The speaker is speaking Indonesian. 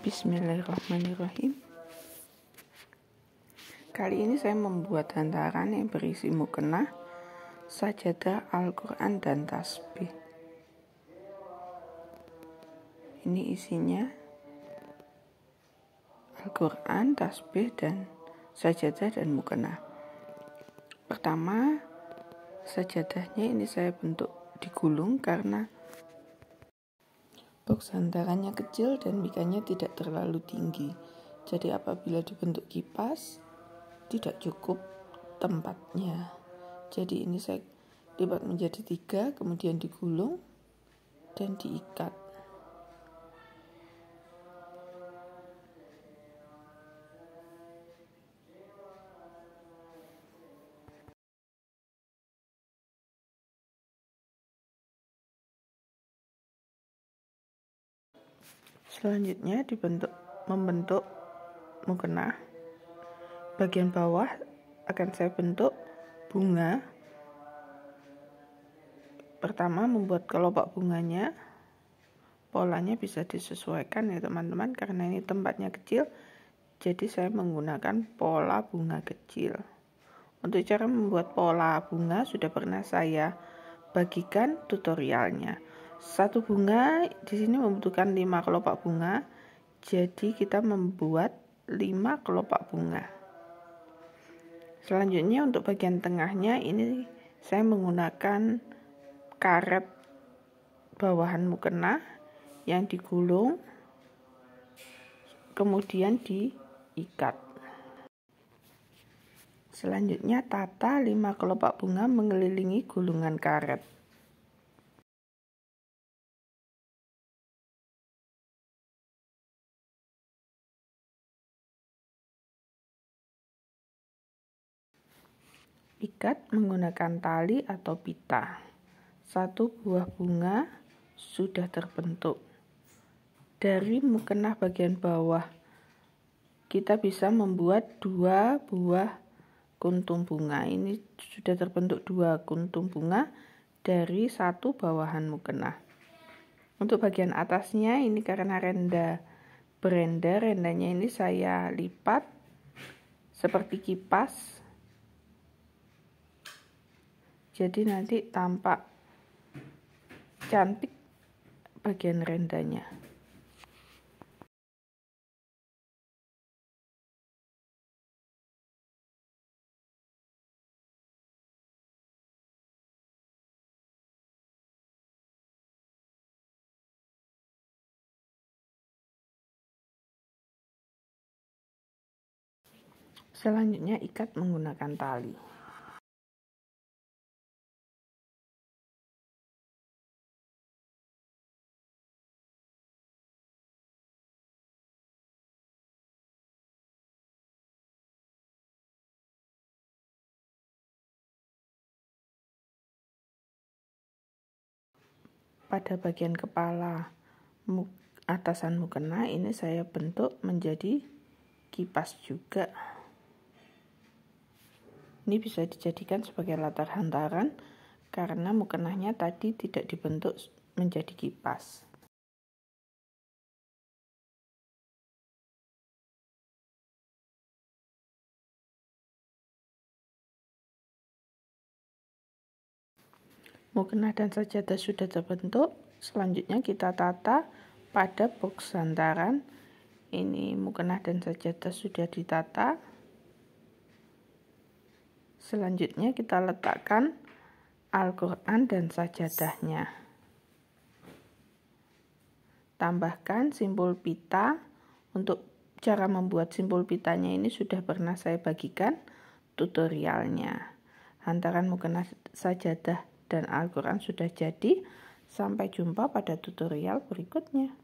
Bismillahirrahmanirrahim Kali ini saya membuat hantaran yang berisi mukena, sajadah, Al-Quran, dan tasbih Ini isinya Al-Quran, tasbih, dan sajadah dan mukena Pertama, sajadahnya ini saya bentuk digulung karena Box hantarannya kecil dan mikanya tidak terlalu tinggi. Jadi apabila dibentuk kipas, tidak cukup tempatnya. Jadi ini saya lipat menjadi tiga, kemudian digulung dan diikat. Selanjutnya dibentuk membentuk mukena. Bagian bawah akan saya bentuk bunga. Pertama membuat kelopak bunganya. Polanya bisa disesuaikan ya teman-teman karena ini tempatnya kecil. Jadi saya menggunakan pola bunga kecil. Untuk cara membuat pola bunga sudah pernah saya bagikan tutorialnya satu bunga di sini membutuhkan 5 kelopak bunga jadi kita membuat 5 kelopak bunga selanjutnya untuk bagian tengahnya ini saya menggunakan karet bawahan mukena yang digulung kemudian diikat selanjutnya tata 5 kelopak bunga mengelilingi gulungan karet Ikat menggunakan tali atau pita. Satu buah bunga sudah terbentuk. Dari mukena bagian bawah, kita bisa membuat dua buah kuntum bunga. Ini sudah terbentuk dua kuntum bunga dari satu bawahan mukena. Untuk bagian atasnya ini karena renda berenda, rendanya ini saya lipat seperti kipas jadi nanti tampak cantik bagian rendanya Selanjutnya ikat menggunakan tali. pada bagian kepala atasan mukena ini saya bentuk menjadi kipas juga ini bisa dijadikan sebagai latar hantaran karena mukenahnya tadi tidak dibentuk menjadi kipas Mukena dan sajadah sudah terbentuk. Selanjutnya kita tata pada box sandaran. Ini mukena dan sajadah sudah ditata. Selanjutnya kita letakkan Al-Quran dan sajadahnya. Tambahkan simbol pita. Untuk cara membuat simbol pitanya ini sudah pernah saya bagikan tutorialnya. Hantaran mukena sajadah dan Al-Quran sudah jadi. Sampai jumpa pada tutorial berikutnya.